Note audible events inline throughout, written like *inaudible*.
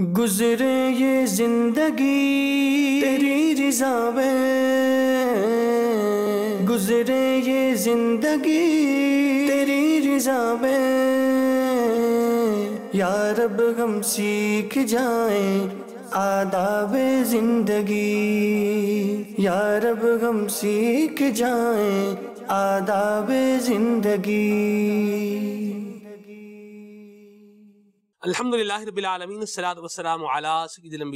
गुजरे ये जिंदगी तेरी रिजा में गुजरे ये जिंदगी तेरी रिजा यार यारब हम सीख जाए आदाब जिंदगी यारब हम सीख जाए आदाब जिंदगी अलहमदिल्लाबीआलमीसलातमसलामसलिन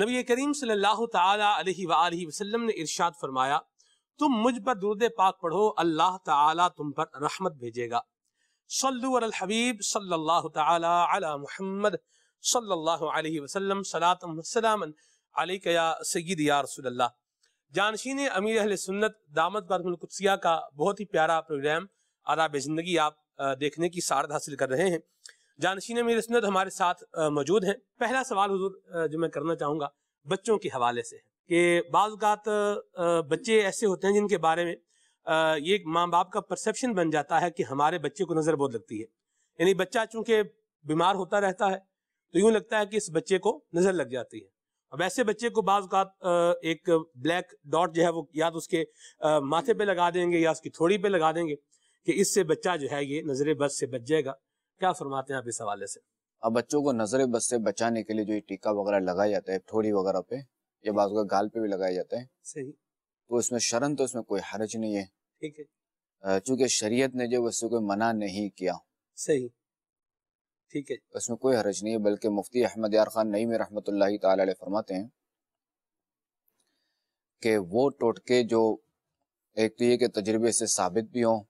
नबी करीम सल्लल्लाहु अलैहि ने इरशाद फरमाया तुम मुझ पर दुरुद पाक पढ़ो अल्लाह तुम पर रहमत भेजेगा हबीब सल्लल्लाहु ताला अला मुहम्मद सल्लल्लाहु जानशीन अमीर अहल सुन्नत दामद बरकुदसिया का बहुत ही प्यारा प्रोग्राम आदाब ज़िंदगी आप देखने की सारत हासिल कर रहे हैं जानशीन अमीर सुन्नत हमारे साथ मौजूद हैं पहला सवाल हजूर जो मैं करना चाहूँगा बच्चों के हवाले से है कि बाज़ात बच्चे ऐसे होते हैं जिनके बारे में ये माँ बाप का परसेप्शन बन जाता है कि हमारे बच्चे को नज़र बहुत लगती है यानी बच्चा चूंकि बीमार होता रहता है तो यूं लगता है कि इस बच्चे को नज़र लग जाती है अब ऐसे बच्चे को बाज एक ब्लैक डॉट जो है वो या तो उसके माथे पे लगा देंगे या उसकी थोड़ी पे लगा देंगे कि इससे बच्चा जो है ये नजर बस से बच जाएगा क्या फरमाते हैं आप इस हवाले से अब बच्चों को नजर बस से बचाने के लिए जो ये टीका वगैरह लगाया जाता है थोड़ी वगैरह पे या बाजू का गाल पे भी लगाया जाता है सही तो उसमें शरण तो उसमें कोई हर्ज नहीं है ठीक है चूंकि शरीयत ने जो उससे कोई मना नहीं किया सही ठीक है उसमें कोई हर्ज नहीं है बल्कि मुफ्ती अहमद यार खान नईम रहमत फरमाते हैं कि वो टोटके जो एक तो ये कि तजर्बे से साबित भी हों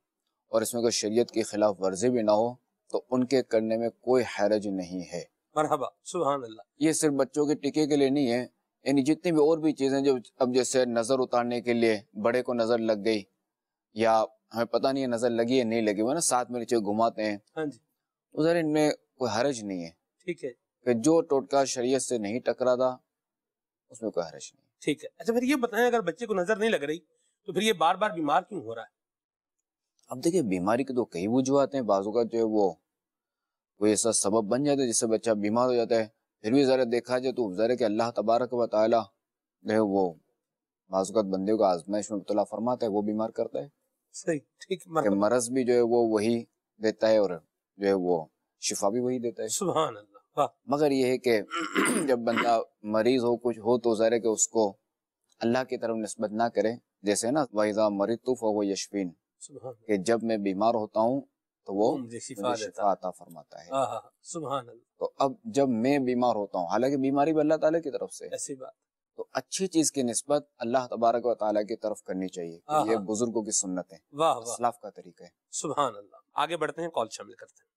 और इसमें कोई शरीयत के खिलाफ वर्जी भी ना हो तो उनके करने में कोई हैरज नहीं है मरहबा सुबह ये सिर्फ बच्चों के टीके के लिए नहीं है यानी जितनी भी और भी चीज़ें जो अब जैसे नज़र उतारने के लिए बड़े को नज़र लग गई या हमें पता नहीं है नज़र लगी है नहीं लगी वो ना साथ में नीचे घुमाते हैं हाँ जी उधर इनमें कोई हरज नहीं है ठीक है कि जो टोटका शरीयत से नहीं टकरा था उसमें कोई हरज नहीं ठीक है अच्छा फिर ये बताएं अगर बच्चे को नज़र नहीं लग रही तो फिर ये बार बार बीमार क्यों हो रहा है अब देखिए बीमारी के तो कई वजूहत हैं बाजू का जो है वो कोई ऐसा सबब बन जाता है जिससे बच्चा बीमार हो जाता है फिर भी ज़रा देखा जाए तो ज़रा कि अल्लाह तबारक व जो है वो बाजुकत बंदे को आजमाइश में मुबला फरमाता है वो बीमार करता है सही ठीक मरज भी जो है वो वही देता है और जो है वो शिफा भी वही देता है सुबह मगर यह है कि *clears throat* जब बंदा मरीज हो कुछ हो तो ज़रा कि उसको अल्लाह की तरफ नस्बत ना करे जैसे ना वाइजा मरितुफ हो यशफीन कि जब मैं बीमार होता हूँ तो वो मुझे शिफा, शिफा आता फरमाता है हाँ, हाँ, हाँ, सुबह तो अब जब मैं बीमार होता हूँ हालांकि बीमारी भी अल्लाह ताला की तरफ से ऐसी बात तो अच्छी चीज की नस्बत अल्लाह तबारक व की तरफ करनी चाहिए ये बुजुर्गों की सुन्नत है वाह वाह का तरीका है सुबह अल्लाह आगे बढ़ते हैं कॉल शामिल करते हैं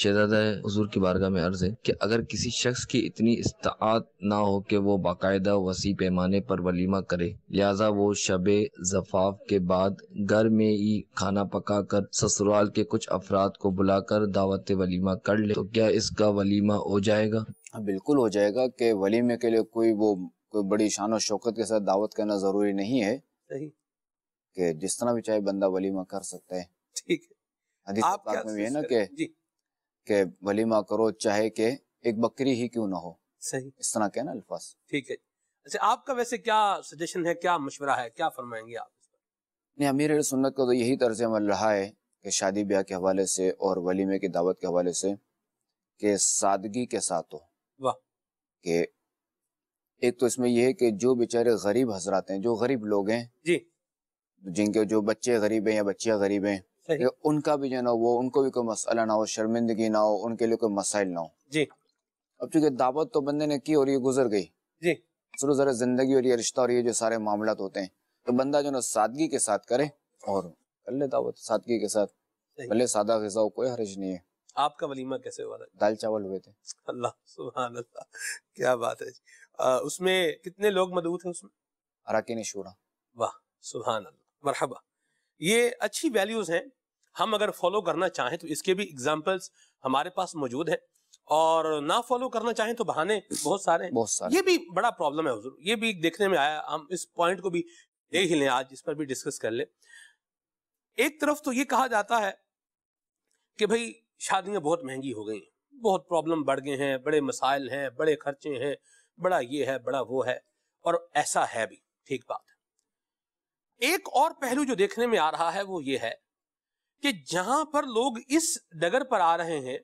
शहजादा हजूर की बारगाह में अर्ज है कि अगर किसी शख्स की इतनी इस्तात ना हो कि वो बाकायदा वसी पैमाने पर वलीमा करे लिहाजा वो शब जफाफ के बाद घर में ही खाना पका कर ससुराल के कुछ अफराद को बुलाकर दावत वलीमा कर ले तो क्या इसका वलीमा हो जाएगा हाँ, बिल्कुल हो जाएगा कि वलीमे के लिए कोई वो कोई बड़ी शान शौकत के साथ दावत करना जरूरी नहीं है कि जिस तरह भी चाहे बंदा वलीमा कर सकते है ठीक है में भी है ना कि कि वलीमा करो चाहे कि एक बकरी ही क्यों ना हो सही इस तरह के ना अल्फाज ठीक है अच्छा आपका वैसे क्या सजेशन है क्या मशवरा है क्या फरमाएंगे आप नहीं अमीर सुन्नत का तो यही तर्ज अमल रहा है कि शादी ब्याह के हवाले से और वलीमे की दावत के हवाले से के सादगी के साथ हो वाह के एक तो इसमें यह है कि जो बेचारे गरीब हजरात हैं जो गरीब लोग हैं जी जिनके जो बच्चे गरीब हैं या बच्चियां गरीब हैं सही। उनका भी जो ना वो उनको भी कोई मसला ना हो शर्मिंदगी ना हो उनके लिए कोई मसाइल ना हो जी अब चूंकि दावत तो बंदे ने की और ये गुजर गई जी शुरू जरा जिंदगी और ये रिश्ता और ये जो सारे मामला तो होते हैं तो बंदा जो ना सादगी के साथ करे और कर ले दावत सादगी के साथ भले सादा गजा कोई हरज नहीं है आपका वलीमा कैसे हुआ था दाल चावल हुए थे अल्लाह सुबह अल्लाह क्या बात है जी आ, उसमें कितने लोग मदबूत थे उसमें अराकीन शूरा वाह सुबह अल्लाह मरहबा ये अच्छी वैल्यूज हैं हम अगर फॉलो करना चाहें तो इसके भी एग्जाम्पल्स हमारे पास मौजूद है और ना फॉलो करना चाहें तो बहाने बहुत सारे बहुत सारे ये भी बड़ा प्रॉब्लम है ये भी देखने में आया हम इस पॉइंट को भी देख ही लें आज इस पर भी डिस्कस कर लें एक तरफ तो ये कहा जाता है कि भाई शादियां बहुत महंगी हो गई हैं बहुत प्रॉब्लम बढ़ गए हैं बड़े मसाइल हैं बड़े खर्चे हैं बड़ा ये है बड़ा वो है और ऐसा है भी ठीक बात एक और पहलू जो देखने में आ रहा है वो ये है कि जहां पर लोग इस डगर पर आ रहे हैं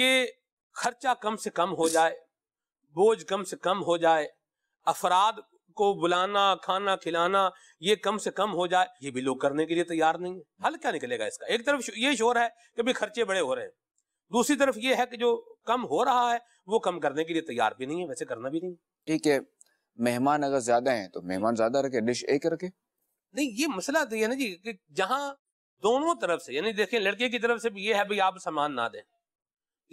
कि खर्चा कम से कम हो जाए बोझ कम से कम हो जाए अफराद को बुलाना खाना खिलाना ये कम से कम हो जाए ये भी लोग करने के लिए तैयार नहीं है हल क्या निकलेगा इसका एक तरफ ये शोर है कि भाई खर्चे बड़े हो रहे हैं दूसरी तरफ ये है कि जो कम हो रहा है वो कम करने के लिए तैयार भी नहीं है वैसे करना भी नहीं ठीक है मेहमान अगर ज्यादा है तो मेहमान ज्यादा रखे डिश एक रखे नहीं ये मसला तो है ना जी कि जहां दोनों तरफ से यानी देखें लड़के की तरफ से भी ये है भाई आप सामान ना दें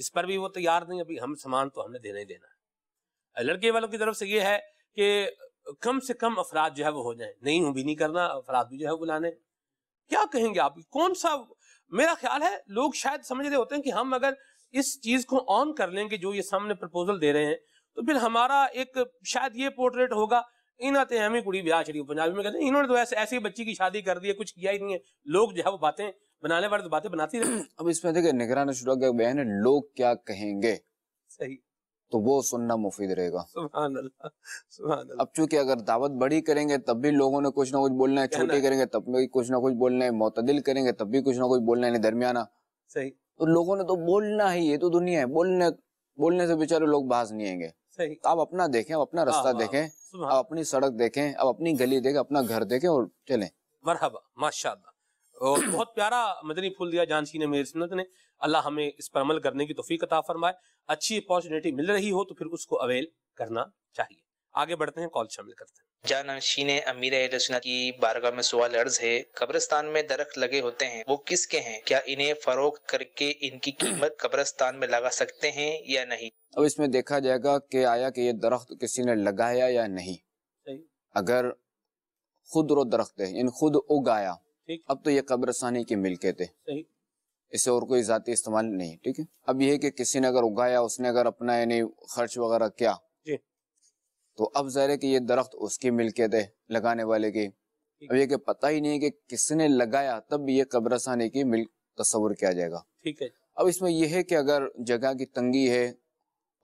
इस पर भी वो तैयार नहीं अभी हम सामान तो हमने देना ही देना है लड़के वालों की तरफ से ये है कि कम से कम अफराद जो है वो हो जाए नहीं हूं भी नहीं करना अफराद भी जो है बुलाने क्या कहेंगे आप कौन सा मेरा ख्याल है लोग शायद समझ रहे होते हैं कि हम अगर इस चीज को ऑन कर लेंगे जो ये सामने प्रपोजल दे रहे हैं तो फिर हमारा एक शायद ये पोर्ट्रेट होगा इन्हें तो हमें कुड़ी ब्याह छड़ी पंजाबी में कहते हैं इन्होंने तो ऐसे ऐसी बच्ची की शादी कर दी है कुछ किया ही नहीं है लोग जो है वो बातें बनाने वाले तो बातें बनाती रहे अब इसमें देखिए निगरान शुरू हो बहन लोग क्या कहेंगे सही तो वो सुनना मुफीद रहेगा अब चूंकि अगर दावत बड़ी करेंगे तब भी लोगों ने कुछ ना कुछ बोलना है छोटी करेंगे तब भी कुछ ना कुछ बोलना है मोतदिल करेंगे तब भी कुछ ना कुछ बोलना है दरमियाना सही तो लोगों ने तो बोलना ही ये तो दुनिया है बोलने बोलने से बेचारे लोग बाज नहीं आएंगे सही आप अपना देखें आप अपना हाँ, रास्ता हाँ। देखें आप अपनी सड़क देखें आप अपनी गली देखें अपना घर देखें और चलें मरहबा माशा और बहुत प्यारा मदनी फूल दिया जानसी ने मेरी सुनत ने अल्लाह हमें इस पर अमल करने की तोफ़ी कता फरमाए अच्छी अपॉर्चुनिटी मिल रही हो तो फिर उसको अवेल करना चाहिए आगे बढ़ते हैं कॉल शामिल करते हैं जान नशीन अमीर रसना की बारगाह में सवाल अर्ज है कब्रिस्तान में दरख्त लगे होते हैं वो किसके हैं क्या इन्हें फरोख करके इनकी *clears throat* कीमत कब्रिस्तान में लगा सकते हैं या नहीं अब इसमें देखा जाएगा कि आया कि ये दरख्त किसी ने लगाया या नहीं अगर खुद रो दरख्त है इन खुद उगाया अब तो ये कब्रस्तानी की मिलके थे इसे और कोई जाती इस्तेमाल नहीं ठीक है अब यह कि किसी ने अगर उगाया उसने अगर अपना यानी खर्च वगैरह किया तो अब जहर है कि ये दरख्त उसकी मिल्कियत है लगाने वाले की अब ये कि पता ही नहीं है कि किसने लगाया तब ये कब्रस्तानी की मिल्क तस्वर किया जाएगा ठीक है अब इसमें यह है कि अगर जगह की तंगी है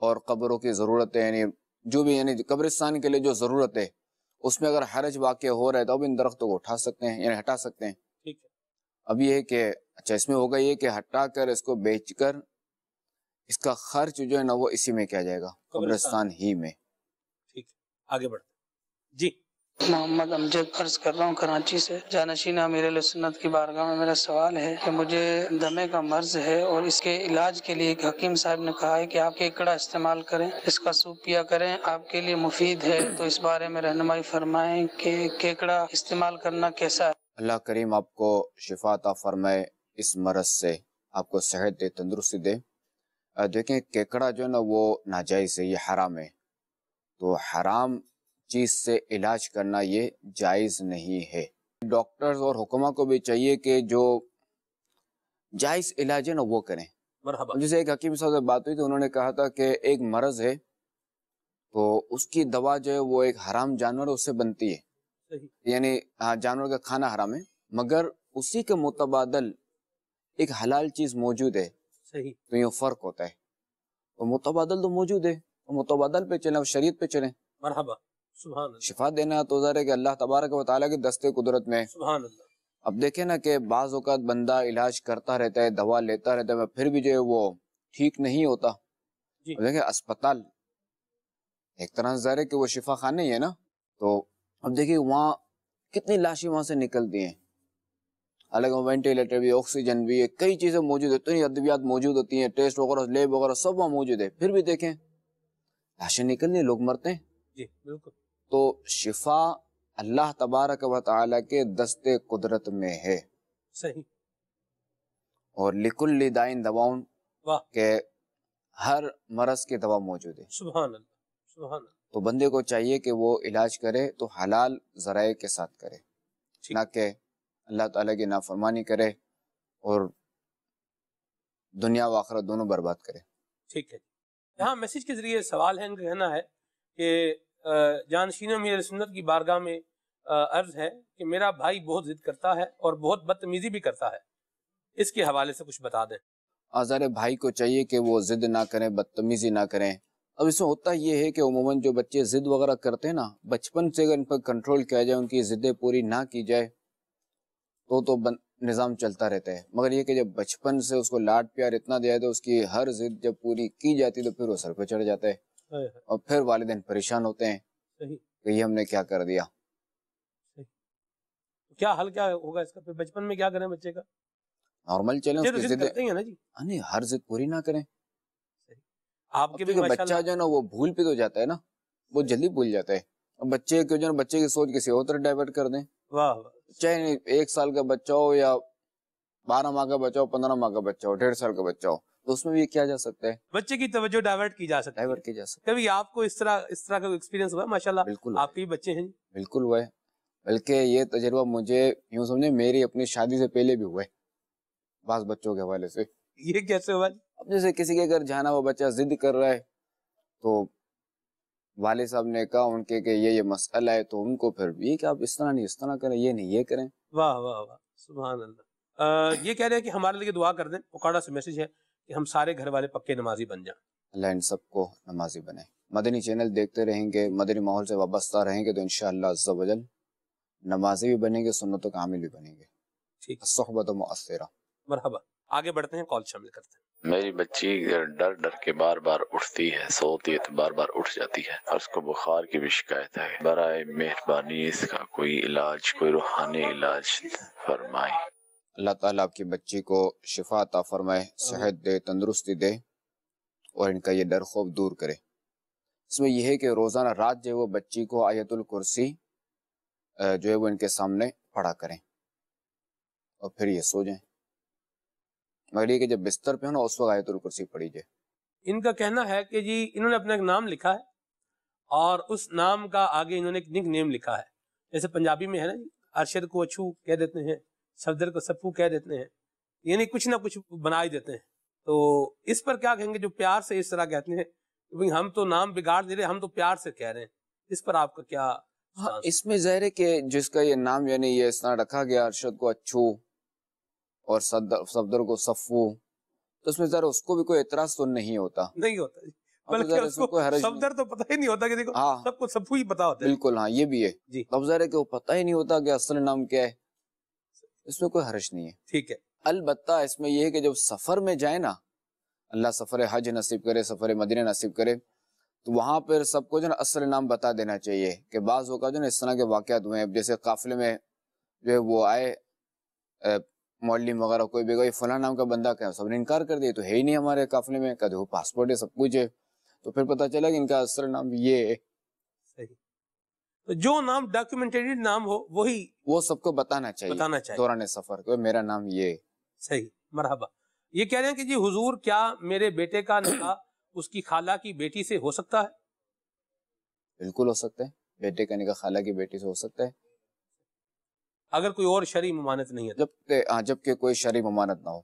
और कब्रों की ज़रूरत है यानी जो भी यानी कब्रिस्तान के लिए जो ज़रूरत है उसमें अगर हरज वाक़ हो रहा है तो अब इन दरख्तों को उठा सकते हैं यानी हटा सकते हैं ठीक है अब यह है कि अच्छा इसमें होगा ये कि हटा कर इसको बेच कर इसका खर्च जो है ना वो इसी में किया जाएगा कब्रिस्तान ही में आगे बढ़ते जी मोहम्मद अमजद अर्ज कर रहा हूँ कराची से जानशीना मेरे सुन्नत की बारगाह में मेरा सवाल है कि मुझे दमे का मर्ज है और इसके इलाज के लिए एक हकीम साहब ने कहा है कि आप केकड़ा इस्तेमाल करें इसका सूप पिया करें आपके लिए मुफीद है तो इस बारे में रहनमाई फरमाएं कि केकड़ा इस्तेमाल करना कैसा है अल्लाह करीम आपको शिफाता फरमाए इस मरज से आपको सेहत दे तंदरुस्ती दे देखें केकड़ा जो है ना वो नाजायज़ है ये हराम है तो हराम चीज़ से इलाज करना ये जायज़ नहीं है डॉक्टर्स और हुक्मा को भी चाहिए कि जो जायज़ इलाज है ना वो करें जैसे एक हकीम साहब से बात हुई थी तो उन्होंने कहा था कि एक मर्ज़ है तो उसकी दवा जो है वो एक हराम जानवर उससे बनती है यानी हाँ, जानवर का खाना हराम है मगर उसी के मुतबादल एक हलाल चीज़ मौजूद है सही तो ये फ़र्क होता है तो मुतबादल तो मौजूद है तो मुतबादल पे चले और शरीयत पे चले मरहबा शिफा देना तो ज़र है की अल्लाह तबारक व ताली की दस्ते कुदरत में अब देखे ना कि बाज़ अवत बंदा इलाज करता रहता है दवा लेता रहता है फिर भी जो है वो ठीक नहीं होता देखे अस्पताल एक तरह से ज़ाहिर है कि वो शिफा खाना ही है ना तो अब देखिए वहाँ कितनी लाशें वहां से निकलती हैं अलग वेंटिलेटर भी ऑक्सीजन भी है कई चीज़ें मौजूद है इतनी अद्वियात मौजूद होती हैं टेस्ट वगैरह लेब वगैरह सब वहाँ मौजूद है फिर भी देखें लाशें निकलनी लोग मरते हैं जी बिल्कुल तो शिफा अल्लाह तबारक व ताली के दस्ते कुदरत में है सही और लिकुल लिदाइन दवाउन के हर मरस की दवा मौजूद है सुभान अल्लाह सुभान तो बंदे को चाहिए कि वो इलाज करे तो हलाल जराए के साथ करे ना कि अल्लाह ताला की नाफरमानी करे और दुनिया व आखरत दोनों बर्बाद करे ठीक है यहाँ मैसेज के जरिए सवाल है कहना है कि जानशीन मेरे सुन्नत की बारगाह में अर्ज है कि मेरा भाई बहुत जिद करता है और बहुत बदतमीजी भी करता है इसके हवाले से कुछ बता दें आज़ार भाई को चाहिए कि वो जिद ना करें बदतमीजी ना करें अब इसमें होता यह है कि उमूमन जो बच्चे ज़िद वगैरह करते हैं ना बचपन से अगर इन पर कंट्रोल किया जाए उनकी ज़िद्दें पूरी ना की जाए तो तो निज़ाम चलता रहता है मगर यह कि जब बचपन से उसको लाड प्यार इतना दिया है तो उसकी हर जिद जब पूरी की जाती है तो फिर वो सर पर चढ़ जाता है और फिर वालदेन परेशान होते हैं कि ये हमने क्या कर दिया तो क्या हल क्या होगा इसका फिर बचपन में क्या करें बच्चे का नॉर्मल चले तो उसकी जिद करते हैं ना जी हाँ नहीं हर जिद पूरी ना करें आपके भी तो बच्चा जो है ना वो भूल भी तो जाता है ना वो जल्दी भूल जाता है बच्चे के जो बच्चे की सोच किसी और तरह डाइवर्ट कर दें वाह चाहे एक साल का बच्चा हो या बारह माह का बच्चा हो पंद्रह माह का बच्चा हो डेढ़ साल का बच्चा हो तो उसमें भी किया जा सकता है बच्चे की तवज्जो डाइवर्ट की जा सकती है जा सकती कभी आपको इस तरह इस तरह का एक्सपीरियंस हुआ माशाल्लाह बिल्कुल आपके बच्चे हैं बिल्कुल हुआ है बल्कि ये तजुर्बा मुझे यूँ समझे मेरी अपनी शादी से पहले भी हुआ है बास बच्चों के हवाले से ये कैसे हुआ अब जैसे किसी के घर जाना वो बच्चा जिद कर रहा है तो वाले साहब ने कहा उनके के ये ये मसला है तो उनको फिर ये कि आप इस तरह नहीं इस तरह करें ये नहीं ये करें वाह वाह वाह सुबह अल्लाह ये कह रहे हैं कि हमारे लिए दुआ कर दें उकाड़ा से मैसेज है कि हम सारे घर वाले पक्के नमाजी बन जाएं अल्लाह इन सबको नमाजी बने मदनी चैनल देखते रहेंगे मदनी माहौल से वाबस्ता रहेंगे तो इन नमाजी भी बनेंगे सुन्नत कामिल भी बनेंगे ठीक मरहबा आगे बढ़ते हैं कॉल शामिल करते हैं मेरी बच्ची डर डर के बार बार उठती है सोती है तो बार बार उठ जाती है और उसको बुखार की भी शिकायत है बरए मेहरबानी इसका कोई इलाज कोई रूहानी इलाज फरमाए अल्लाह ताला आपकी बच्ची को शिफा अता फरमाए सेहत दे तंदरुस्ती दे और इनका ये डर खौफ दूर करे इसमें यह है कि रोज़ाना रात जो है वो बच्ची को आयतुल कुर्सी जो है वो इनके सामने पढ़ा करें और फिर ये सो जाएं मगर ये कि जब बिस्तर पे हो ना उस वक्त आयतुल कुर्सी पढ़ी जाए इनका कहना है कि जी इन्होंने अपना एक नाम लिखा है और उस नाम का आगे इन्होंने एक निक नेम लिखा है जैसे पंजाबी में है ना जी अरशद को अछू कह देते हैं सफदर को सफू कह देते हैं यानी कुछ ना कुछ बना ही देते हैं तो इस पर क्या कहेंगे जो प्यार से इस तरह कहते हैं भाई हम तो नाम बिगाड़ दे रहे हम तो प्यार से कह रहे हैं इस पर आपका क्या हाँ, इसमें जहर है कि जिसका ये नाम यानी ये इस रखा गया अरशद को अच्छू और सफदर को सफ़ू तो उसमें जरा उसको भी कोई एतराज तो नहीं होता नहीं होता तो बल्कि उसको सफदर तो पता ही नहीं होता कि देखो हाँ सबको सफ़ू ही पता होता है बिल्कुल हाँ ये भी है जी अब जहर वो पता ही नहीं होता कि असल नाम क्या है इसमें कोई हर्ष नहीं है ठीक है अलबत् इसमें यह है कि जब सफर में जाए ना अल्लाह सफर हज नसीब करे सफर मदीना नसीब करे तो वहां पर सबको जो ना असल नाम बता देना चाहिए कि बाज़ अवका जो ना इस तरह के वाक़ हुए हैं जैसे काफिले में जो है वो आए मॉडलिंग वगैरह कोई भी कोई फला नाम का बंदा क्या सबने इनकार कर दिया तो है ही नहीं हमारे काफिले में कहा पासपोर्ट है सब कुछ है तो फिर पता चला कि इनका असल नाम ये है तो जो नाम डॉक्यूमेंटेड नाम हो वही वो वो सबको बताना चाहिए बताना चाहिए दौरान सफर तो मेरा नाम ये सही मरहबा ये कह रहे हैं कि जी हुजूर क्या मेरे बेटे का निकाह उसकी खाला की बेटी से हो सकता है बिल्कुल हो सकता है बेटे का निकाह खाला की बेटी से हो सकता है अगर कोई और शरी ममानत नहीं है तो? जब हाँ जबकि कोई शरी ममानत ना हो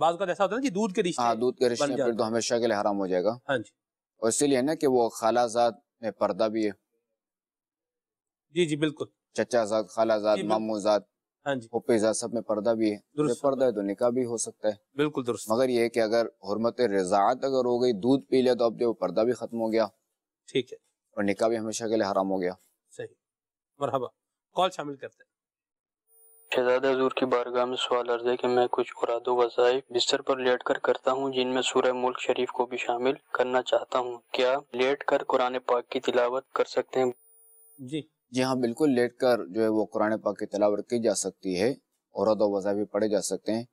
बाज का तो ऐसा होता है ना कि दूध के रिश्ते हाँ दूध के रिश्ते फिर तो हमेशा के लिए हराम हो जाएगा हाँ जी और इसीलिए ना कि वो खाला जात में पर्दा भी है जी जी बिल्कुल चचा आजाद खाला आजाद मामू आजाद हाँ जी सब में पर्दा भी है पर्दा है तो निका भी हो सकता है बिल्कुल दुरुस्त मगर ये कि अगर हरमत रजात अगर हो गई दूध पी लिया तो अब जो पर्दा भी खत्म हो गया ठीक है और निका भी हमेशा के लिए हराम हो गया सही मरहबा कॉल शामिल करते हैं शहजाद हजूर की बारगाह में सवाल अर्ज है कि मैं कुछ उरादो वज़ाइफ बिस्तर पर लेट कर करता हूँ जिनमें सूर्य मुल्क शरीफ को भी शामिल करना चाहता हूँ क्या लेट कर कुरान पाक की तिलावत कर सकते हैं जी जी हाँ बिल्कुल लेट कर जो है वो कुरान पाक की तलावर की जा सकती है और अदा भी पढ़े जा सकते हैं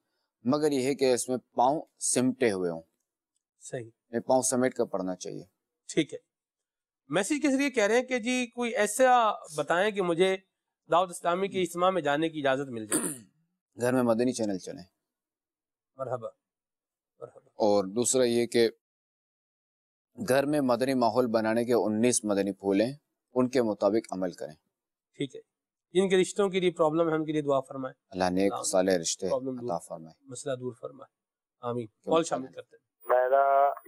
मगर यह है कि इसमें पाँव सिमटे हुए हों सही पाँव समेट कर पढ़ना चाहिए ठीक है मैसेज के जरिए कह रहे हैं कि जी कोई ऐसा बताएं कि मुझे दाऊद इस्लामी के इस्तेमाल में जाने की इजाज़त मिल जाए *clears throat* घर में मदनी चैनल चले मरहबा और दूसरा ये कि घर में मदनी माहौल बनाने के 19 मदनी फूल हैं उनके मुताबिक अमल करें ठीक है जिनके रिश्तों के लिए प्रॉब्लम है उनके लिए दुआ फरमाए अल्लाह नेक साले रिश्ते अता फरमाए मसला दूर फरमाए आमीन कॉल शामिल करते हैं मेरा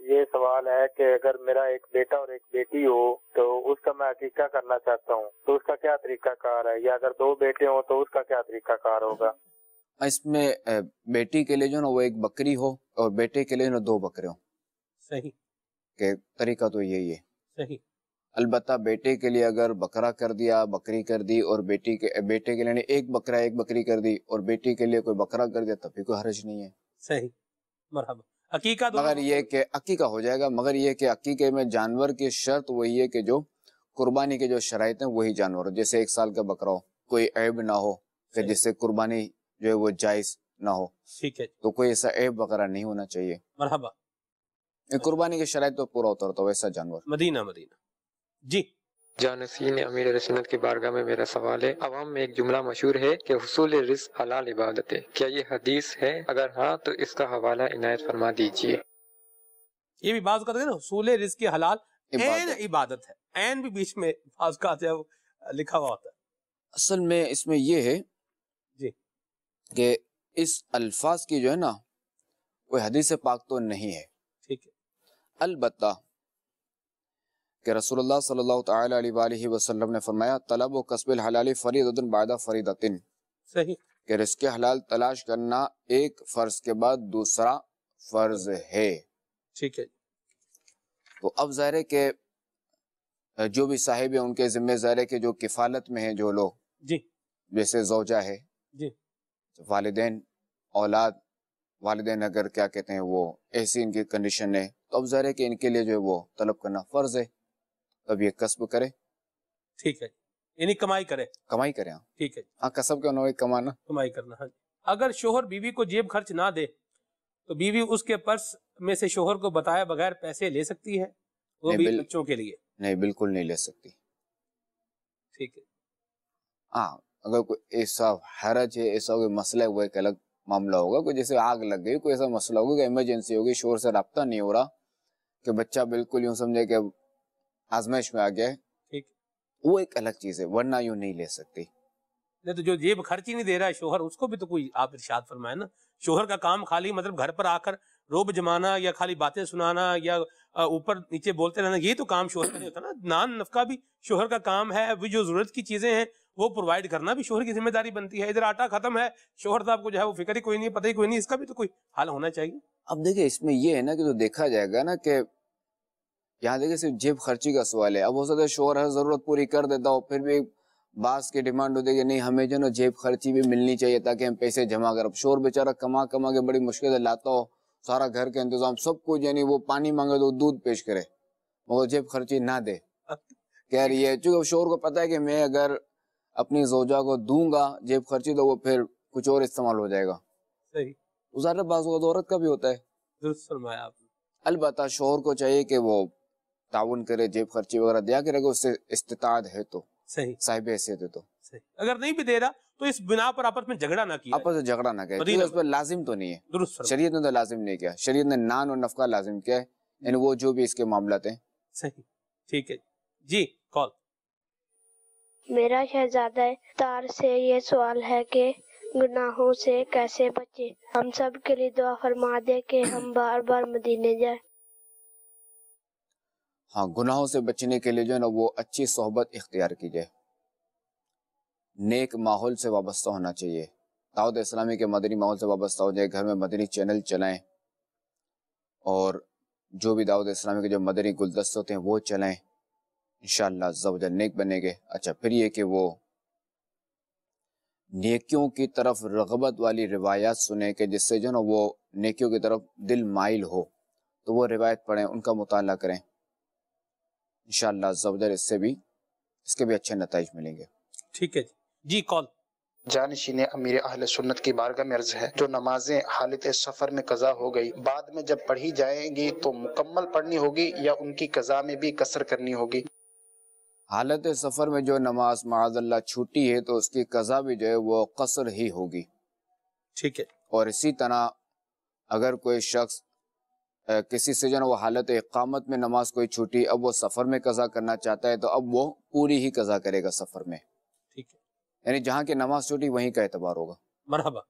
ये सवाल है कि अगर मेरा एक बेटा और एक बेटी हो तो उसका मैं अकीका करना चाहता हूँ तो उसका क्या तरीका कार है या अगर दो बेटे हो तो उसका क्या तरीका कार होगा इसमें बेटी के लिए जो ना वो एक बकरी हो और बेटे के लिए ना दो बकरे हो सही के तरीका तो यही है सही अलबत् बेटे के लिए अगर बकरा कर दिया बकरी कर दी और बेटी के बेटे के लिए एक बकरा एक बकरी कर दी और बेटी के लिए कोई बकरा कर दिया तब भी कोई हर्ज नहीं है सही मरहबा अकीका मगर ये के अकीका हो जाएगा मगर ये के अकीके में जानवर की शर्त वही है कि जो कुर्बानी के जो शराय है वही जानवर जैसे एक साल का बकरा हो कोई ऐब ना हो कि जिससे कुर्बानी जो है वो जायज ना हो ठीक है तो कोई ऐसा ऐब वगैरह नहीं होना चाहिए मरहबा कुर्बानी की शराय तो पूरा उतरता हो ऐसा जानवर मदीना मदीना जी जानसीन अमीर रसनत की बारगाह में मेरा सवाल है अवाम में एक जुमला मशहूर है कि हसूल रिस हलाल इबादत है क्या ये हदीस है अगर हाँ तो इसका हवाला इनायत फरमा दीजिए ये भी बाज करते हैं रिस की हलाल इबादत, इबादत है एन भी बीच में बाज का लिखा हुआ होता है असल में इसमें ये है जी कि इस अल्फाज की जो है ना कोई हदीस पाक तो नहीं है ठीक है अलबत्ता कि रसोल्ला सल्ला तसलम ने फरमाया तलब व कस्बिल हलाली फरीदन बादा फरीदतिन सही कि रिस्क हलाल तलाश करना एक फर्ज के बाद दूसरा फर्ज है ठीक है तो अब ज़ाहिर है कि जो भी साहिब है उनके जिम्मे ज़ाहिर है कि जो किफालत में है जो लोग जी जैसे जोजा है जी तो वालदेन औलाद वाले अगर क्या कहते हैं वो ऐसी इनकी कंडीशन है तो अब ज़ाहिर है कि इनके लिए जो है वो तलब करना फ़र्ज़ है तब ये कस्ब करे ठीक है यानी कमाई करे कमाई करे हाँ ठीक है हाँ कसब का अनुवाई कमाना कमाई करना हाँ अगर शोहर बीवी को जेब खर्च ना दे तो बीवी उसके पर्स में से शोहर को बताया बगैर पैसे ले सकती है वो भी बिल... बच्चों के लिए नहीं बिल्कुल नहीं ले सकती ठीक है हाँ अगर कोई ऐसा हरज है ऐसा कोई मसला है वो एक अलग मामला होगा कोई जैसे आग लग गई कोई ऐसा मसला होगा इमरजेंसी होगी शोर से रबता नहीं हो रहा कि बच्चा बिल्कुल यूं समझे कि आजमाइश में आ गया है ठीक वो एक अलग चीज है वरना यू नहीं ले सकती नहीं तो जो जेब खर्च ही नहीं दे रहा है शोहर उसको भी तो कोई आप इर्शाद फरमाए ना शोहर का काम खाली मतलब घर पर आकर रोब जमाना या खाली बातें सुनाना या ऊपर नीचे बोलते रहना ये तो काम शोहर का नहीं होता ना नान नफका भी शोहर का काम है अभी जो जरूरत की चीजें हैं वो प्रोवाइड करना भी शोहर की जिम्मेदारी बनती है इधर आटा खत्म है शोहर साहब को जो है वो फिक्र ही कोई नहीं पता ही कोई नहीं इसका भी तो कोई हाल होना चाहिए अब देखिये इसमें यह है ना कि जो देखा जाएगा ना कि यहाँ देखिए सिर्फ जेब खर्ची का सवाल है अब हो सकता है शोर हर जरूरत पूरी कर देता हो फिर भी बास की डिमांड होती है कि नहीं हमें जो ना जेब खर्ची भी मिलनी चाहिए ताकि हम पैसे जमा कर अब शोर बेचारा कमा कमा के बड़ी मुश्किल से लाता हो सारा घर का इंतजाम सब कुछ यानी वो पानी मांगे तो दूध पेश करे मगर जेब खर्ची ना दे कह रही है चूंकि शोर को पता है कि मैं अगर अपनी जोजा को दूंगा जेब खर्ची तो वो फिर कुछ और इस्तेमाल हो जाएगा सही उजारत का भी होता है अलबत् शोर को चाहिए कि वो ताउन करे जेब खर्ची वगैरह दिया करेगा उससे इस्तात है तो सही साहिब हैसियत है तो सही अगर नहीं भी दे रहा तो इस बिना पर आपस में झगड़ा ना किया आपस में झगड़ा ना करे उस पर लाजिम तो नहीं है दुरुस्त शरीयत ने तो लाजिम नहीं किया शरीयत ने नान और नफका लाजिम किया है यानी वो जो भी इसके मामला हैं सही ठीक है जी कॉल मेरा शहजादा तार से ये सवाल है कि गुनाहों से कैसे बचे हम सब के लिए दुआ फरमा दे के हम बार बार मदीने जाए हाँ गुनाहों से बचने के लिए जो है ना वो अच्छी सोहबत इख्तियार की जाए नेक माहौल से वाबस्ता होना चाहिए दाऊद इस्लामी के मदनी माहौल से वाबस्ता हो जाए घर में मदनी चैनल चलाएं और जो भी दाऊद इस्लामी के जो मदनी गुलदस्त होते हैं वो चलाएं इन जब नेक बनेंगे अच्छा फिर ये कि वो नेकियों की तरफ रगबत वाली रिवायत सुने के जिससे जो ना वो नेकियों की तरफ दिल माइल हो तो वो रिवायत पढ़ें उनका मुताला करें इनशाला इससे भी इसके भी अच्छे नतज मिलेंगे ठीक है जी कॉल जानशीन अमीर अहल सुन्नत की बारगाह में अर्ज है जो नमाजें हालत सफ़र में कज़ा हो गई बाद में जब पढ़ी जाएंगी तो मुकम्मल पढ़नी होगी या उनकी कज़ा में भी कसर करनी होगी हालत सफ़र में जो नमाज माजल्ला छूटी है तो उसकी कज़ा भी जो है वो कसर ही होगी ठीक है और इसी तरह अगर कोई शख्स किसी से जो ना वो हालत इकामत में नमाज कोई छूटी अब वो सफ़र में कज़ा करना चाहता है तो अब वो पूरी ही कज़ा करेगा सफ़र में ठीक है यानी जहाँ की नमाज छूटी वहीं का एतबार होगा मरहबा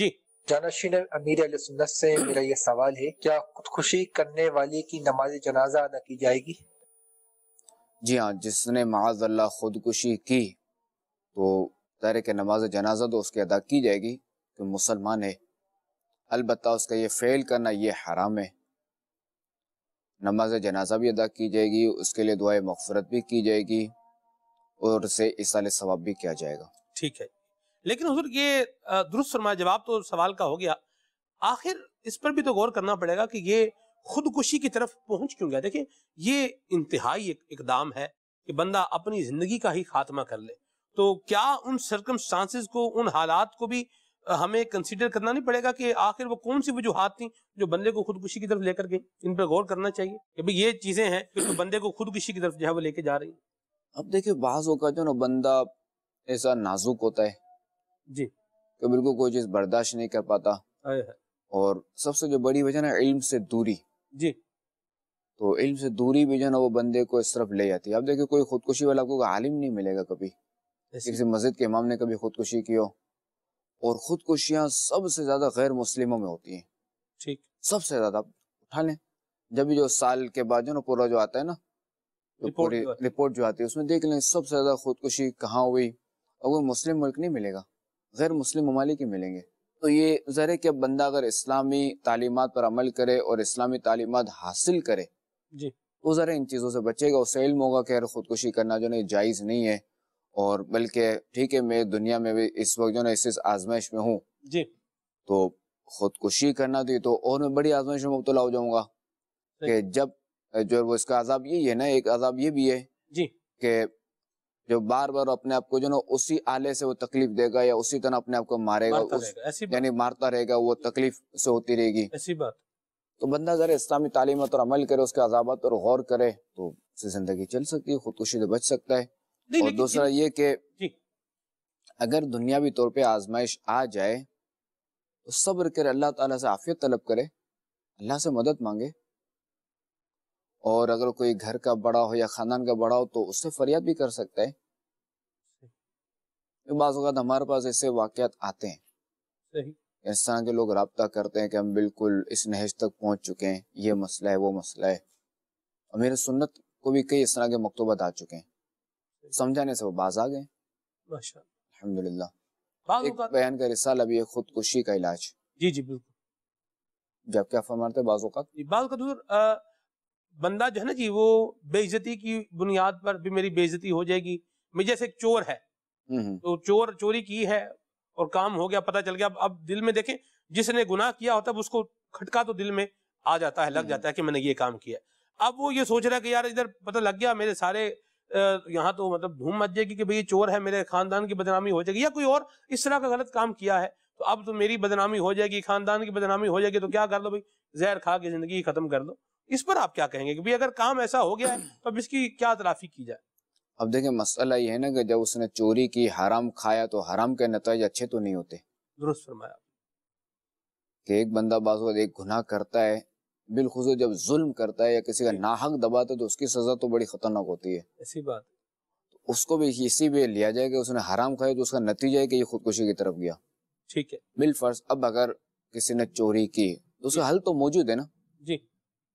जी जानशीन अमीर सुन्नत से मेरा ये सवाल है क्या खुदकुशी करने वाले की नमाज जनाजा अदा की जाएगी जी हाँ जिसने माज अल्लाह खुदकुशी की तो के नमाज जनाजा तो उसकी अदा की जाएगी कि मुसलमान है अलबत् उसका ये फ़ेल करना ये हराम है नमाज जनाजा भी अदा की जाएगी उसके लिए दुआ मफफरत भी की जाएगी और उसे इसाल सवाब भी किया जाएगा ठीक है लेकिन हजूर ये दुरुस्त फरमाया जवाब तो सवाल का हो गया आखिर इस पर भी तो गौर करना पड़ेगा कि ये खुदकुशी की तरफ पहुंच क्यों गया देखिए ये इंतहाई एक इकदाम है कि बंदा अपनी जिंदगी का ही खात्मा कर ले तो क्या उन सरकमस्टांसेस को उन हालात को भी हमें कंसिडर करना नहीं पड़ेगा कि आखिर वो कौन सी वजूहत थी जो बंदे को खुदकुशी की तरफ लेकर गई इन पर गौर करना चाहिए कि भाई ये चीजें हैं जो तो बंदे को खुदकुशी की तरफ जो है वो लेके जा रही है अब देखिए बाज होकर जो ना बंदा ऐसा नाजुक होता है जी कि बिल्कुल कोई चीज बर्दाश्त नहीं कर पाता और सबसे जो बड़ी वजह ना इल्म से दूरी जी तो इल्म से दूरी भी जो ना वो बंदे को इस तरफ ले जाती है अब देखिए कोई खुदकुशी वाला आपको आलिम नहीं मिलेगा कभी किसी मस्जिद के इमाम ने कभी खुदकुशी की हो और खुदकुशियाँ सबसे ज़्यादा गैर मुस्लिमों में होती हैं ठीक सबसे ज़्यादा उठा लें जब जो साल के बाद जो ना पूरा जो आता है ना जो पूरी रिपोर्ट जो आती है उसमें देख लें सबसे ज़्यादा खुदकुशी कहाँ हुई अगर वो मुस्लिम मुल्क नहीं मिलेगा गैर मुस्लिम ममालिक ही मिलेंगे तो ये ज़र है कि बंदा अगर इस्लामी तालीमत पर अमल करे और इस्लामी तालीमत हासिल करे जी तो ज़रा इन चीज़ों से बचेगा उससे इल्म होगा कि खुदकुशी करना जो नहीं जायज़ नहीं है और बल्कि ठीक है मैं दुनिया में भी इस वक्त जो ना इस आजमाइश में हूँ जी तो खुदकुशी करना थी तो, तो और मैं बड़ी आजमाइश में मुबतला हो जाऊंगा कि जब जो है वो इसका अजाब यही है ना एक अजाब ये भी है जी कि जो बार बार अपने आप को जो ना उसी आले से वो तकलीफ देगा या उसी तरह अपने आप को मारेगा यानी मारता रहेगा वो तकलीफ से होती रहेगी ऐसी बात तो बंदा अगर इस्लामी तालीमत और अमल करे उसके अजाबत और गौर करे तो उससे जिंदगी चल सकती है खुदकुशी से बच सकता है और दूसरा ये कि अगर दुनियावी तौर पे आजमाइश आ जाए तो सब्र कर अल्लाह ताला से आफियत तलब करे अल्लाह से मदद मांगे और अगर कोई घर का बड़ा हो या खानदान का बड़ा हो तो उससे फरियाद भी कर सकता है बाज़ात हमारे पास ऐसे वाकयात आते हैं इस तरह के लोग रबता करते हैं कि हम बिल्कुल इस नहज तक पहुंच चुके हैं ये मसला है वो मसला है और मेरे सुन्नत को भी कई इस तरह के मकतूबत आ चुके हैं समझाने से वो बाज आ गए तो- बयान का रिसाल अभी है खुदकुशी का इलाज जी जी बिल्कुल जब क्या फरमाते बंदा जो है ना जी वो बेइज्जती की बुनियाद पर भी मेरी बेइज्जती हो जाएगी मैं जैसे एक चोर है हम्म, हम्म। तो चोर चोरी की है और काम हो गया पता चल गया अब अब दिल में देखें जिसने गुनाह किया होता है उसको खटका तो दिल में आ जाता है लग हम्म। जाता है कि मैंने ये काम किया अब वो ये सोच रहा है कि यार इधर पता लग गया मेरे सारे यहाँ तो मतलब धूम मच जाएगी कि भाई ये चोर है मेरे खानदान की बदनामी हो जाएगी या कोई और इस तरह का गलत काम किया है तो अब तो मेरी बदनामी हो जाएगी खानदान की बदनामी हो जाएगी तो क्या कर लो भाई जहर खा के जिंदगी खत्म कर दो इस पर आप क्या कहेंगे कि भाई अगर काम ऐसा हो गया है तो अब इसकी क्या तलाफी की जाए अब देखें मसला ये है ना कि जब उसने चोरी की हराम खाया तो हराम के नतज अच्छे तो नहीं होते दुरुस्त फरमाया कि एक बंदा बाज एक गुनाह करता है बिलखुसूस जब जुल्म करता है या किसी का नाहक दबाता है तो उसकी सजा तो बड़ी खतरनाक होती है ऐसी बात तो उसको भी इसी पे लिया जाए कि उसने हराम खाया तो उसका नतीजा है कि ये खुदकुशी की तरफ गया ठीक है बिलफर्ज अब अगर किसी ने चोरी की तो उसका हल तो मौजूद है ना जी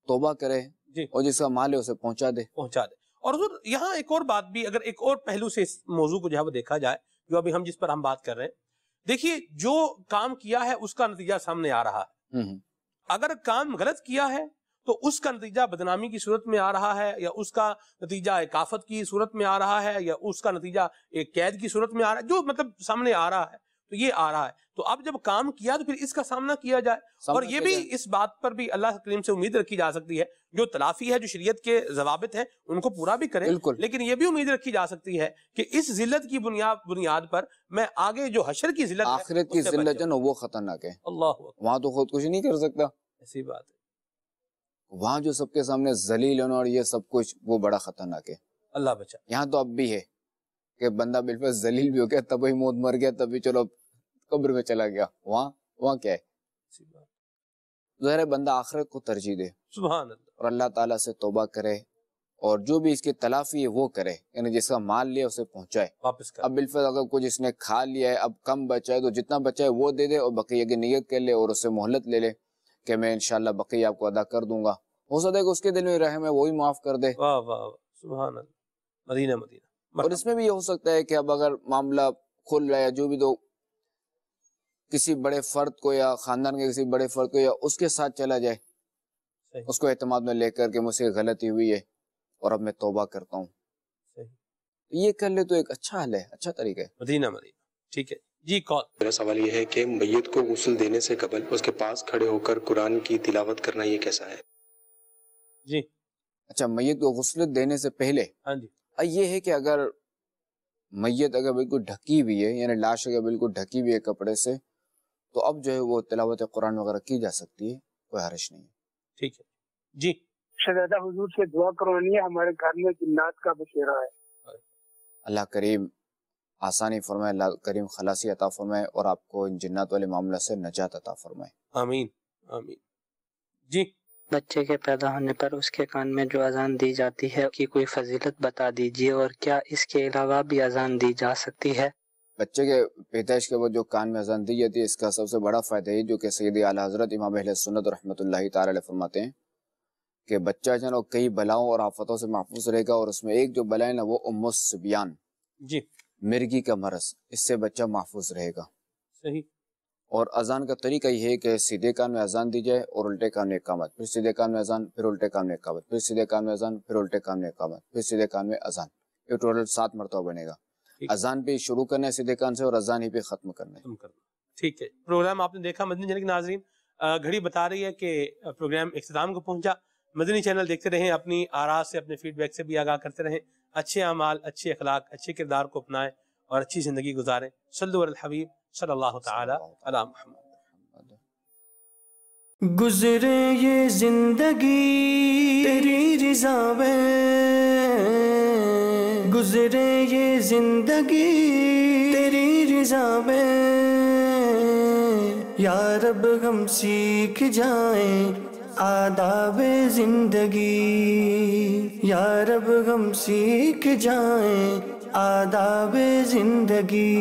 तोबा करे जी और जिसका माल है उसे पहुंचा दे पहुंचा दे और यहाँ एक और बात भी अगर एक और पहलू से इस मौजू को जो है वो देखा जाए जो अभी हम जिस पर हम बात कर रहे हैं देखिए जो काम किया है उसका नतीजा सामने आ रहा है हम्म, हम्म। अगर काम गलत किया है तो उसका नतीजा बदनामी की सूरत में आ रहा है या उसका नतीजा एक आफत की सूरत में आ रहा है या उसका नतीजा एक कैद की सूरत में आ रहा है जो मतलब सामने आ रहा है तो ये आ रहा है तो अब जब काम किया तो फिर इसका सामना किया जाए सामना और ये भी इस बात पर भी अल्लाह करीम से उम्मीद रखी जा सकती है जो तलाफी है जो शरीयत के जवाबित हैं उनको पूरा भी करें लेकिन ये भी उम्मीद रखी जा सकती है कि इस जिल्लत की बुनियाद बुनियाद पर मैं आगे जो हशर की जिल्लत आखिरत की जिल्लत है ना वो खतरनाक है अल्लाह वहाँ तो खुद कुछ नहीं कर सकता ऐसी बात है वहाँ जो सबके सामने जलील और ये सब कुछ वो बड़ा खतरनाक है अल्लाह बचा यहाँ तो अब भी है कि बंदा बिल्कुल जलील भी हो गया तब ही मौत मर गया तभी चलो कब्र में चला गया वहाँ वहाँ क्या है तो जहर बंदा आखिरत को तरजीह दे और अल्लाह ताला से तोबा करे और जो भी इसकी तलाफी है वो करे यानी जिसका माल लिया उसे पहुंचाए वापस कर। अब बिल्फज अगर कुछ इसने खा लिया है अब कम बचा है तो जितना बचा है वो दे दे और बकिया की नीयत कर ले और उससे मोहलत ले ले कि मैं इनशाला बकिया आपको अदा कर दूंगा हो सकता है कि उसके दिल में रहम है वही माफ कर दे वाह वाह मदीना मदीना और मतलब इसमें भी ये हो सकता है कि अब अगर मामला खुल रहा है जो भी दो तो किसी बड़े फर्द को या खानदान के किसी बड़े फर्द को या उसके साथ चला जाए उसको एतमाद में लेकर के मुझसे गलती हुई है और अब मैं तोबा करता हूँ तो ये कर ले तो एक अच्छा हल है अच्छा तरीका है मदीना मदीना ठीक है जी कौन मेरा सवाल ये है कि मैत को गसल देने से कबल उसके पास खड़े होकर कुरान की तिलावत करना ये कैसा है जी अच्छा मैत को गसल देने से पहले हाँ जी ये है कि अगर मैयत अगर बिल्कुल ढकी हुई है यानी लाश अगर बिल्कुल ढकी हुई है कपड़े से तो अब जो है वो तिलावत कुरान वगैरह की जा सकती है कोई हर्ष नहीं है ठीक है जी शहजादा हुजूर से दुआ करवानी है हमारे घर में जिन्नात का बसेरा है अल्लाह करीम आसानी फरमाए अल्लाह करीम खलासी अता फरमाए और आपको इन जिन्नात वाले मामला से नजात अता फरमाए आमीन आमीन जी बच्चे के पैदा होने पर उसके कान में जो अजान दी जाती है की कोई फजीलत बता दीजिए और क्या इसके अलावा भी अजान दी जा सकती है बच्चे के पैदाइश के वो जो कान में अजान दी जाती है इसका सबसे बड़ा फ़ायदा जो कि सैद आला हज़रत इमाम सुनत रहमतुल्लाह फरमाते हैं कि बच्चा जो कई बलाओं और आफतों से महफूज रहेगा और उसमें एक जो बला है ना वो उम्मसबियान जी मिर्गी का मरस इससे बच्चा महफूज रहेगा सही और अजान का तरीका ये है कि सीधे कान में अजान दी जाए और उल्टे कान में कामत फिर सीधे कान में अजान फिर उल्टे कान में कामत फिर सीधे कान में अजान फिर उल्टे कान में कामत फिर सीधे कान में अजान ये टोटल सात मरतबा बनेगा अजान पे शुरू करना है सीधे कान से और अजान ही पे खत्म करना है ठीक है प्रोग्राम आपने देखा मदनी चैनल के नाजरीन घड़ी बता रही है कि प्रोग्राम इख्ताम को पहुंचा मदनी चैनल देखते रहें अपनी आरा से अपने फीडबैक से भी आगाह करते रहें अच्छे अमाल अच्छे अखलाक अच्छे किरदार को अपनाएं और अच्छी ज़िंदगी गुजारें सल्दुर हबीब सल्लल्लाहु ताला अला मोहम्मद गुजरे ये जिंदगी तेरी रिजा में गुजरे ये जिंदगी तेरी रिजा में यारब हम सीख जाए आदाब जिंदगी यारब हम सीख जाए आदाब जिंदगी